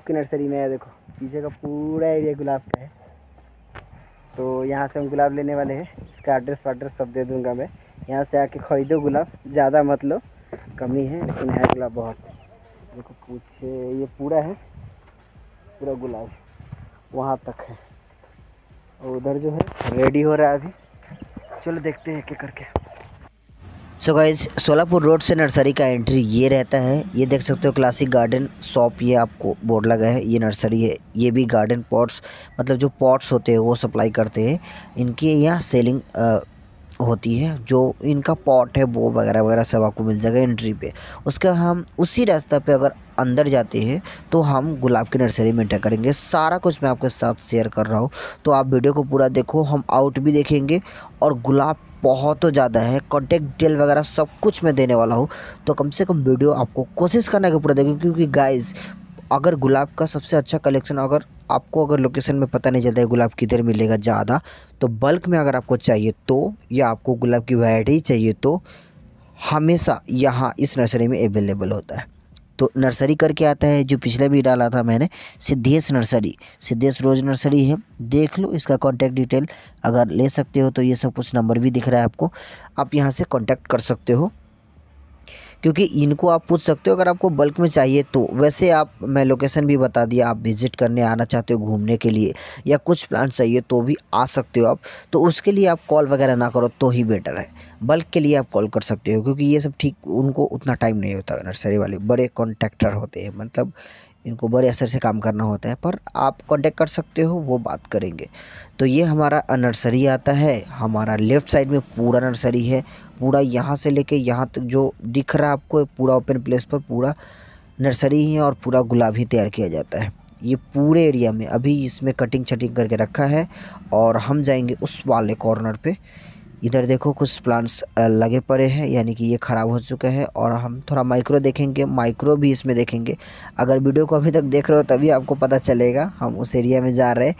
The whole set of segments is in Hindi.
आपकी नर्सरी में है देखो पीछे का पूरा एरिया गुलाब का है तो यहाँ से हम गुलाब लेने वाले हैं इसका एड्रेस वाड्रेस सब दे दूँगा मैं यहाँ से आके ख़रीदो गुलाब ज़्यादा मत लो कमी है लेकिन है गुलाब बहुत देखो पूछे ये पूरा है पूरा गुलाब वहाँ तक है और उधर जो है रेडी हो रहा है अभी चलो देखते हैं क्या करके सो गाइज सोलापुर रोड से नर्सरी का एंट्री ये रहता है ये देख सकते हो क्लासिक गार्डन शॉप ये आपको बोर्ड लगा है ये नर्सरी है ये भी गार्डन पॉट्स मतलब जो पॉट्स होते हैं वो सप्लाई करते हैं इनके यहाँ सेलिंग होती है जो इनका पॉट है वो वगैरह वगैरह सब आपको मिल जाएगा एंट्री पे उसका हम उसी रास्ता पे अगर अंदर जाते हैं तो हम गुलाब की नर्सरी में एंटर करेंगे सारा कुछ मैं आपके साथ शेयर कर रहा हूँ तो आप वीडियो को पूरा देखो हम आउट भी देखेंगे और गुलाब बहुत ज़्यादा है कॉन्टेक्ट डिटेल वगैरह सब कुछ मैं देने वाला हूँ तो कम से कम वीडियो आपको कोशिश करना के पूरा देखें क्योंकि गाइज़ अगर गुलाब का सबसे अच्छा कलेक्शन अगर आपको अगर लोकेशन में पता नहीं चलता है गुलाब किधर मिलेगा ज़्यादा तो बल्क में अगर आपको चाहिए तो या आपको गुलाब की वैरायटी चाहिए तो हमेशा यहाँ इस नर्सरी में अवेलेबल होता है तो नर्सरी करके आता है जो पिछले भी डाला था मैंने Siddhesh nursery Siddhesh rose nursery है देख लो इसका कॉन्टैक्ट डिटेल अगर ले सकते हो तो ये सब कुछ नंबर भी दिख रहा है आपको आप यहाँ से कॉन्टैक्ट कर सकते हो क्योंकि इनको आप पूछ सकते हो अगर आपको बल्क में चाहिए तो वैसे आप मैं लोकेशन भी बता दिया आप विज़िट करने आना चाहते हो घूमने के लिए या कुछ प्लान चाहिए तो भी आ सकते हो आप तो उसके लिए आप कॉल वगैरह ना करो तो ही बेटर है बल्क के लिए आप कॉल कर सकते हो क्योंकि ये सब ठीक उनको उतना टाइम नहीं होता नर्सरी वाले बड़े कॉन्ट्रैक्टर होते हैं मतलब इनको बड़े असर से काम करना होता है पर आप कांटेक्ट कर सकते हो वो बात करेंगे तो ये हमारा नर्सरी आता है हमारा लेफ़्ट साइड में पूरा नर्सरी है पूरा यहाँ से लेके यहाँ तक जो दिख रहा है आपको पूरा ओपन प्लेस पर पूरा नर्सरी ही और पूरा गुलाब ही तैयार किया जाता है ये पूरे एरिया में अभी इसमें कटिंग शटिंग करके रखा है और हम जाएंगे उस वाले कॉर्नर पर इधर देखो कुछ प्लांट्स लगे पड़े हैं यानी कि ये ख़राब हो चुके हैं और हम थोड़ा माइक्रो देखेंगे माइक्रो भी इसमें देखेंगे अगर वीडियो को अभी तक देख रहे हो तभी आपको पता चलेगा हम उस एरिया में जा रहे हैं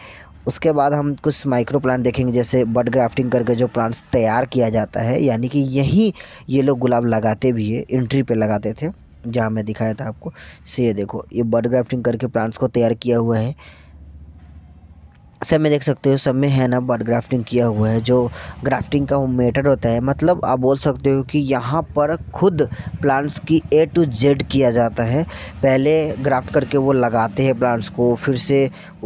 उसके बाद हम कुछ माइक्रो प्लांट देखेंगे जैसे बर्ड ग्राफ्टिंग करके जो प्लांट्स तैयार किया जाता है यानी कि यहीं ये लोग गुलाब लगाते भी है एंट्री पे लगाते थे जहाँ मैं दिखाया था आपको से ये देखो ये बर्ड ग्राफ्टिंग करके प्लांट्स को तैयार किया हुआ है सब में देख सकते हो सब में है ना बर्ड ग्राफ्टिंग किया हुआ है जो ग्राफ्टिंग का मेटर होता है मतलब आप बोल सकते हो कि यहाँ पर खुद प्लांट्स की ए टू जेड किया जाता है पहले ग्राफ्ट करके वो लगाते हैं प्लांट्स को फिर से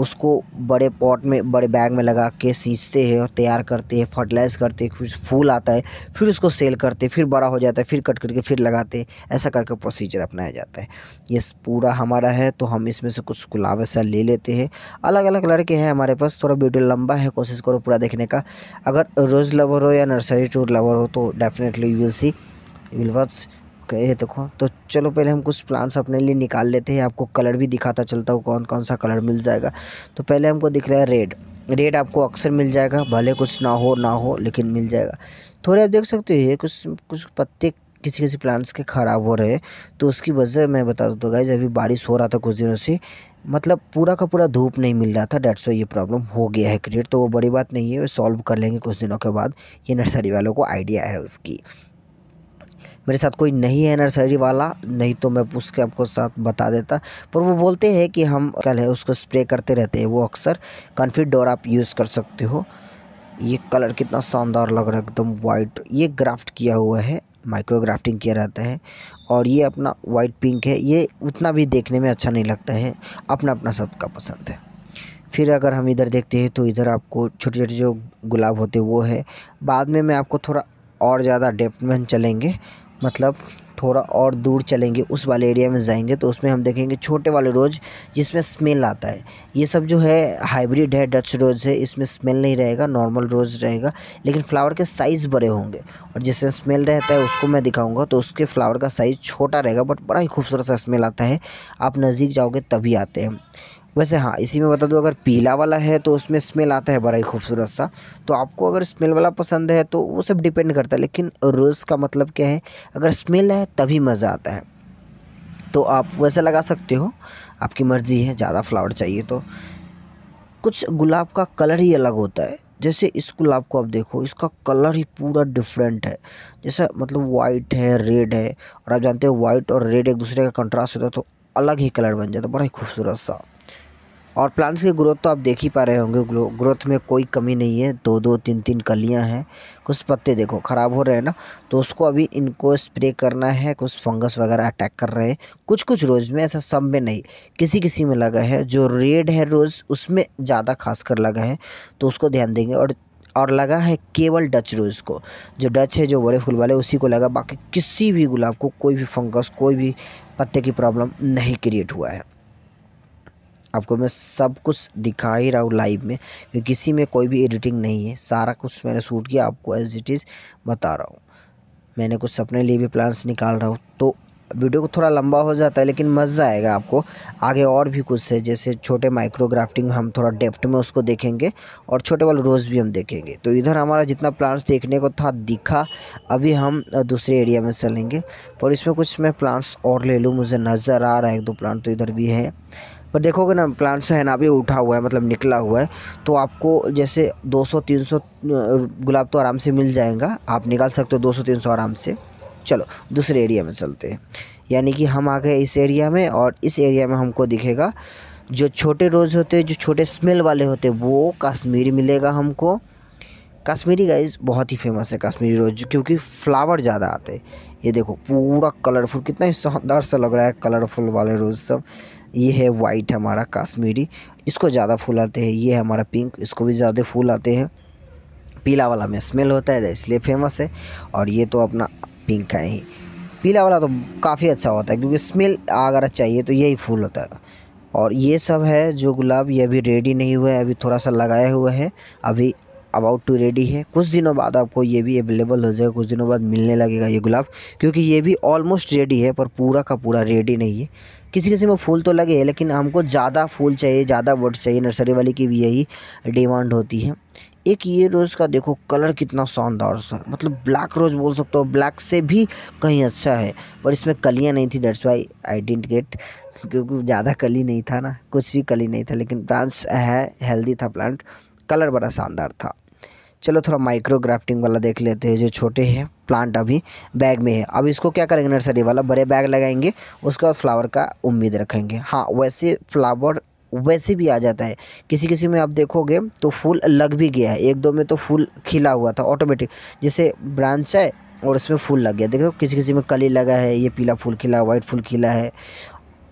उसको बड़े पॉट में बड़े बैग में लगा के सींचते हैं और तैयार करते हैं फर्टिलाइज़ करते हैं फिर फूल आता है फिर उसको सेल करते फिर बड़ा हो जाता है फिर कट करके फिर लगाते ऐसा करके प्रोसीजर अपनाया जाता है ये पूरा हमारा है तो हम इसमें से कुछ गुलाब ऐसा ले लेते हैं अलग अलग लड़के हैं हमारे पास बस थोड़ा वीडियो लंबा है कोशिश करो पूरा देखने का अगर रोज़ लवर हो या नर्सरी टूर लवर हो तो definitely you will see you will watch okay देखो तो चलो पहले हम कुछ प्लांट्स अपने लिए निकाल लेते हैं आपको कलर भी दिखाता चलता हूँ कौन कौन सा कलर मिल जाएगा तो पहले हमको दिख रहा है रेड रेड आपको अक्सर मिल जाएगा भले कुछ ना हो ना हो लेकिन मिल जाएगा थोड़े आप देख सकते हो ये कुछ कुछ पत्ते किसी किसी प्लांट्स के ख़राब हो रहे हैं तो उसकी वजह मैं बता दूँ तो गाइज अभी बारिश हो रहा था कुछ दिनों से मतलब पूरा का पूरा धूप नहीं मिल रहा था डेट्स ये प्रॉब्लम हो गया है क्रिएट तो वो बड़ी बात नहीं है सॉल्व कर लेंगे कुछ दिनों के बाद ये नर्सरी वालों को आइडिया है उसकी मेरे साथ कोई नहीं है नर्सरी वाला नहीं तो मैं उसके आपको साथ बता देता पर वो बोलते हैं कि हम कल है उसको स्प्रे करते रहते हैं वो अक्सर कन्फिड डोर आप यूज़ कर सकते हो ये कलर कितना शानदार लग रहा है एकदम वाइट ये ग्राफ्ट किया हुआ है माइक्रो ग्राफ्टिंग किया रहता है और ये अपना वाइट पिंक है ये उतना भी देखने में अच्छा नहीं लगता है अपना अपना सबका पसंद है फिर अगर हम इधर देखते हैं तो इधर आपको छोटे छोटे जो गुलाब होते वो है बाद में मैं आपको थोड़ा और ज़्यादा डेप्थ में चलेंगे मतलब थोड़ा और दूर चलेंगे उस वाले एरिया में जाएंगे तो उसमें हम देखेंगे छोटे वाले रोज़ जिसमें स्मेल आता है ये सब जो है हाइब्रिड है डच रोज़ है इसमें स्मेल नहीं रहेगा नॉर्मल रोज़ रहेगा लेकिन फ्लावर के साइज़ बड़े होंगे और जिसमें स्मेल रहता है उसको मैं दिखाऊँगा तो उसके फ्लावर का साइज़ छोटा रहेगा बट बड़ा ही खूबसूरत सा स्मेल आता है आप नज़दीक जाओगे तभी आते हैं वैसे हाँ इसी में बता दूँ अगर पीला वाला है तो उसमें स्मेल आता है बड़ा ही खूबसूरत सा तो आपको अगर स्मेल वाला पसंद है तो वो सब डिपेंड करता है लेकिन रोज़ का मतलब क्या है अगर स्मेल है तभी मज़ा आता है तो आप वैसे लगा सकते हो आपकी मर्ज़ी है ज़्यादा फ्लावर चाहिए तो कुछ गुलाब का कलर ही अलग होता है जैसे इस गुलाब को आप देखो इसका कलर ही पूरा डिफरेंट है जैसा मतलब वाइट है रेड है और आप जानते हो वाइट और रेड एक दूसरे का कंट्रास्ट होता है तो अलग ही कलर बन जाता है बड़ा ही खूबसूरत सा और प्लांट्स की ग्रोथ तो आप देख ही पा रहे होंगे ग्रोथ में कोई कमी नहीं है दो दो तीन तीन कलियां हैं कुछ पत्ते देखो ख़राब हो रहे हैं ना तो उसको अभी इनको स्प्रे करना है कुछ फंगस वगैरह अटैक कर रहे हैं कुछ कुछ रोज़ में ऐसा सब में नहीं किसी किसी में लगा है जो रेड है रोज़ उसमें ज़्यादा खास कर लगा है तो उसको ध्यान देंगे और और लगा है केवल डच रोज़ को जो डच है जो बड़े फूल वाले उसी को लगा बाकी किसी भी गुलाब को कोई भी फंगस कोई भी पत्ते की प्रॉब्लम नहीं क्रिएट हुआ है आपको मैं सब कुछ दिखा ही रहा हूँ लाइव में क्योंकि किसी में कोई भी एडिटिंग नहीं है सारा कुछ मैंने शूट किया आपको एज इट इज़ बता रहा हूँ मैंने कुछ अपने लिए भी प्लान्स निकाल रहा हूँ तो वीडियो को थोड़ा लंबा हो जाता है लेकिन मज़ा आएगा आपको आगे और भी कुछ है जैसे छोटे माइक्रोग्राफ्टिंग में हम थोड़ा डेप्थ में उसको देखेंगे और छोटे वाले रोज़ भी हम देखेंगे तो इधर हमारा जितना प्लांट्स देखने को था दिखा अभी हम दूसरे एरिया में चलेंगे पर इसमें कुछ मैं प्लांट्स और ले लूँ मुझे नज़र आ रहा है एक दो प्लांट तो इधर भी है पर देखोगे ना प्लांट्स है ना भी उठा हुआ है मतलब निकला हुआ है तो आपको जैसे 200-300 गुलाब तो आराम से मिल जाएगा आप निकाल सकते हो 200-300 आराम से चलो दूसरे एरिया में चलते हैं यानी कि हम आ गए इस एरिया में और इस एरिया में हमको दिखेगा जो छोटे रोज़ होते जो छोटे स्मेल वाले होते वो कश्मीरी मिलेगा हमको कश्मीरी गाइज बहुत ही फेमस है कश्मीरी रोज क्योंकि फ्लावर ज़्यादा आते हैं ये देखो पूरा कलरफुल कितना ही शानदार सा लग रहा है कलरफुल वाले रोज़ सब ये है वाइट हमारा काश्मीरी इसको ज़्यादा फूल आते हैं ये हमारा पिंक इसको भी ज़्यादा फूल आते हैं पीला वाला में स्मेल होता है इसलिए फेमस है और ये तो अपना पिंक है ही पीला वाला तो काफ़ी अच्छा होता है क्योंकि स्मेल अगर चाहिए तो यही फूल होता है और ये सब है जो गुलाब ये अभी रेडी नहीं हुआ है अभी थोड़ा सा लगाया हुआ है अभी अबाउट टू रेडी है कुछ दिनों बाद आपको ये भी अवेलेबल हो जाएगा कुछ दिनों बाद मिलने लगेगा ये गुलाब क्योंकि ये भी ऑलमोस्ट रेडी है पर पूरा का पूरा रेडी नहीं है किसी किसी में फूल तो लगे हैं लेकिन हमको ज़्यादा फूल चाहिए ज़्यादा वर्ड चाहिए नर्सरी वाली की भी यही डिमांड होती है एक ये रोज़ का देखो कलर कितना शानदार सा मतलब ब्लैक रोज़ बोल सकते हो ब्लैक से भी कहीं अच्छा है पर इसमें कलियाँ नहीं थी that's why I didn't get क्योंकि ज़्यादा कली नहीं था ना कुछ भी कली नहीं था लेकिन प्लांट्स है हेल्दी था प्लांट कलर बड़ा शानदार था चलो थोड़ा माइक्रो ग्राफ्टिंग वाला देख लेते हैं जो छोटे हैं प्लांट अभी बैग में है अब इसको क्या करेंगे नर्सरी वाला बड़े बैग लगाएंगे उसके बाद फ्लावर का उम्मीद रखेंगे हाँ वैसे फ्लावर वैसे भी आ जाता है किसी किसी में आप देखोगे तो फूल लग भी गया है एक दो में तो फूल खिला हुआ था ऑटोमेटिक जैसे ब्रांच है और उसमें फूल लग गया देखो किसी किसी में कली लगा है ये पीला फूल खिला वाइट फूल खिला है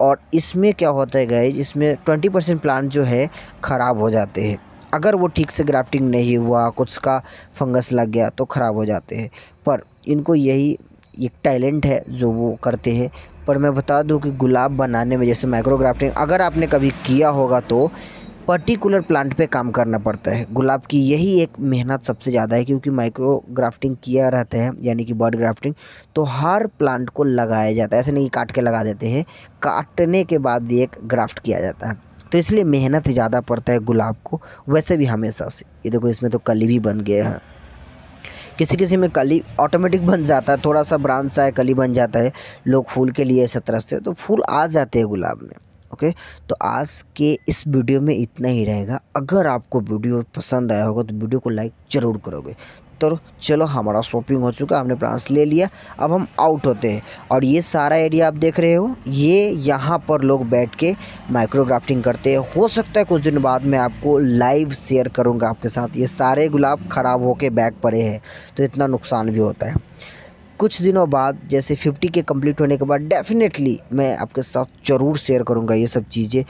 और इसमें क्या होता है गए इसमें ट्वेंटी परसेंट प्लांट जो है ख़राब हो जाते हैं अगर वो ठीक से ग्राफ्टिंग नहीं हुआ कुछ का फंगस लग गया तो ख़राब हो जाते हैं पर इनको यही एक टैलेंट है जो वो करते हैं पर मैं बता दूं कि गुलाब बनाने में जैसे माइक्रो ग्राफ्टिंग अगर आपने कभी किया होगा तो पर्टिकुलर प्लांट पे काम करना पड़ता है गुलाब की यही एक मेहनत सबसे ज़्यादा है क्योंकि माइक्रो ग्राफ्टिंग किया रहता है यानी कि बर्ड ग्राफ्टिंग तो हर प्लांट को लगाया जाता है ऐसे नहीं काट के लगा देते हैं काटने के बाद भी एक ग्राफ्ट किया जाता है तो इसलिए मेहनत ज़्यादा पड़ता है गुलाब को वैसे भी हमेशा से ये देखो इसमें तो कली भी बन गए हैं किसी किसी में कली ऑटोमेटिक बन जाता है थोड़ा सा ब्रांच सा है कली बन जाता है लोग फूल के लिए ऐसे तरसते से तो फूल आ जाते हैं गुलाब में ओके तो आज के इस वीडियो में इतना ही रहेगा अगर आपको वीडियो पसंद आया होगा तो वीडियो को लाइक ज़रूर करोगे तो चलो हमारा शॉपिंग हो चुका हमने ब्रांच ले लिया अब हम आउट होते हैं और ये सारा एरिया आप देख रहे हो ये यहाँ पर लोग बैठ के माइक्रोग्राफ्टिंग करते हैं हो सकता है कुछ दिन बाद मैं आपको लाइव शेयर करूँगा आपके साथ ये सारे गुलाब ख़राब होकर बैग पड़े हैं तो इतना नुकसान भी होता है कुछ दिनों बाद जैसे फिफ्टी के कम्प्लीट होने के बाद डेफिनेटली मैं आपके साथ ज़रूर शेयर करूँगा ये सब चीज़ें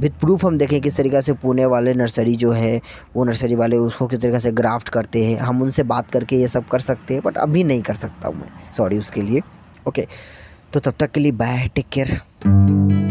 विद प्रूफ हम देखें किस तरीके से पुणे वाले नर्सरी जो है वो नर्सरी वाले उसको किस तरीके से ग्राफ्ट करते हैं हम उनसे बात करके ये सब कर सकते हैं बट अभी नहीं कर सकता हूँ मैं सॉरी उसके लिए ओके तो तब तक के लिए बाय टेक केयर